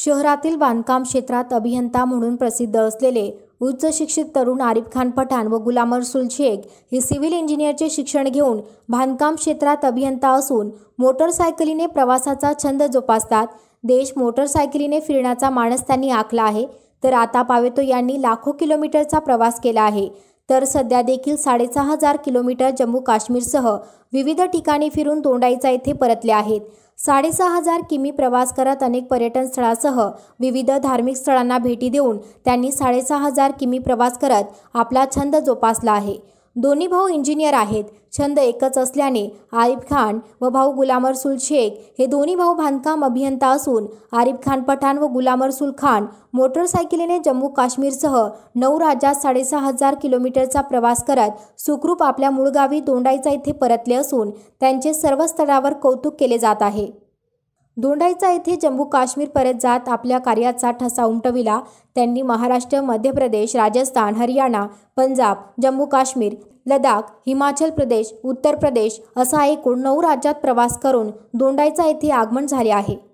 शहरातील बांधकाम क्षेत्रात अभियंता म्हणून प्रसिद्ध असलेले उच्च शिक्षित तरुण आरिफ खान पठाण व गुलाम सुल शेख हे सिव्हिल इंजिनिअरचे शिक्षण घेऊन बांधकाम क्षेत्रात अभियंता असून मोटरसायकलीने प्रवासाचा छंद जोपासतात देश मोटरसायकलीने फिरण्याचा माणस त्यांनी आखला आहे तर आता पावेतो यांनी लाखो किलोमीटरचा प्रवास केला आहे तर सध्या देखील साडेसहा हजार किलोमीटर जम्मू काश्मीरसह विविध ठिकाणी फिरून दोंडाईचा येथे परतले आहेत साडेसहा हजार किमी प्रवास करत अनेक पर्यटन स्थळासह विविध धार्मिक स्थळांना भेटी देऊन त्यांनी साडेसहा हजार किमी प्रवास करत आपला छंद जोपासला आहे दोन्ही भाऊ इंजिनियर आहेत छंद एकच असल्याने आरिफ खान व भाऊ गुलाम रसूल शेख हे दोन्ही भाऊ बांधकाम अभियंता असून आरिफ खान पठाण व गुलाम रसूल खान मोटरसायकलीने जम्मू काश्मीरसह नऊ राज्यात साडेसहा हजार किलोमीटरचा प्रवास करत सुखरूप आपल्या मूळ गावी दोंडाईचा इथे परतले असून त्यांचे सर्व स्तरावर कौतुक केले जात आहे दोंडाईचा येथे जम्मू काश्मीर परत जात आपल्या कार्याचा ठसा उमटविला त्यांनी महाराष्ट्र मध्य प्रदेश राजस्थान हरियाणा पंजाब जम्मू काश्मीर लडाख हिमाचल प्रदेश उत्तर प्रदेश असा एकूण नऊ राज्यात प्रवास करून दोंडाईचा येथे आगमन झाले आहे